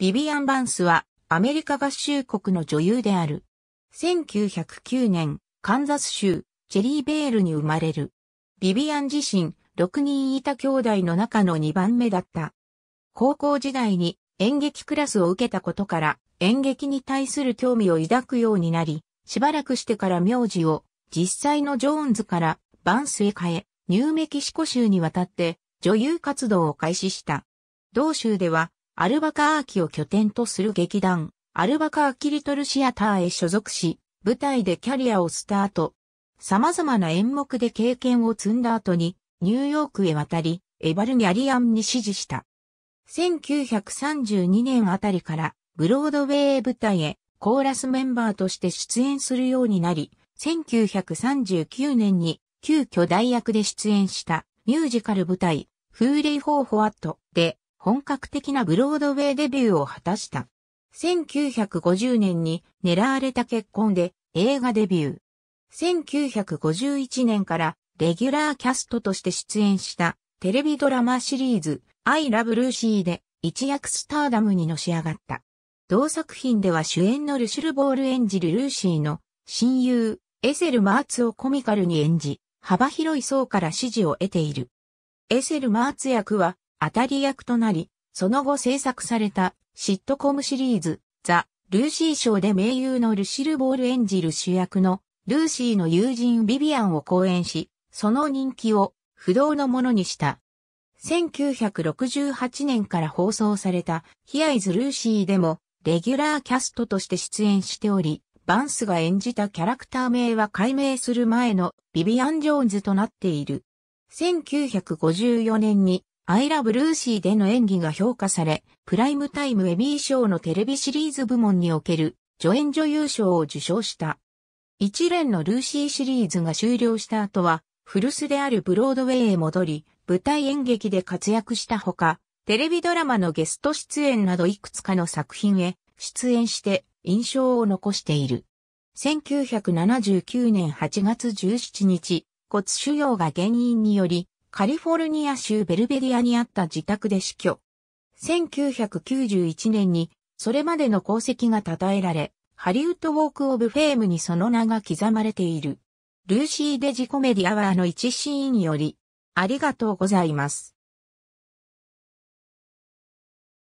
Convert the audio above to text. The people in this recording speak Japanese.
ビビアン・バンスはアメリカ合衆国の女優である。1909年、カンザス州、チェリーベールに生まれる。ビビアン自身、6人いた兄弟の中の2番目だった。高校時代に演劇クラスを受けたことから演劇に対する興味を抱くようになり、しばらくしてから名字を実際のジョーンズからバンスへ変え、ニューメキシコ州に渡って女優活動を開始した。同州ではアルバカーキを拠点とする劇団、アルバカーキリトルシアターへ所属し、舞台でキャリアをスタート。様々な演目で経験を積んだ後に、ニューヨークへ渡り、エバルニャリアンに指示した。1932年あたりから、ブロードウェイ舞台へ、コーラスメンバーとして出演するようになり、1939年に、急遽大役で出演した、ミュージカル舞台、フーレイ・ホー・ホワットで、本格的なブロードウェイデビューを果たした。1950年に狙われた結婚で映画デビュー。1951年からレギュラーキャストとして出演したテレビドラマシリーズ I Love Lucy で一躍スターダムにのし上がった。同作品では主演のルシュルボール演じるルーシーの親友エセル・マーツをコミカルに演じ、幅広い層から支持を得ている。エセル・マーツ役は当たり役となり、その後制作されたシットコムシリーズ、ザ・ルーシー賞で名優のルシル・ボール演じる主役のルーシーの友人ビビアンを講演し、その人気を不動のものにした。1968年から放送されたヒアイズ・ルーシーでもレギュラーキャストとして出演しており、バンスが演じたキャラクター名は改名する前のビビアン・ジョーンズとなっている。1954年にアイラブルーシーでの演技が評価され、プライムタイムエミー賞のテレビシリーズ部門における助演女優賞を受賞した。一連のルーシーシリーズが終了した後は、古巣であるブロードウェイへ戻り、舞台演劇で活躍したほか、テレビドラマのゲスト出演などいくつかの作品へ出演して印象を残している。1979年8月17日、骨腫瘍が原因によりカリフォルニア州ベルベリアにあった自宅で死去。1991年に、それまでの功績が称えられ、ハリウッドウォークオブフェームにその名が刻まれている。ルーシー・デジコメディアワーの一シーンより、ありがとうございます。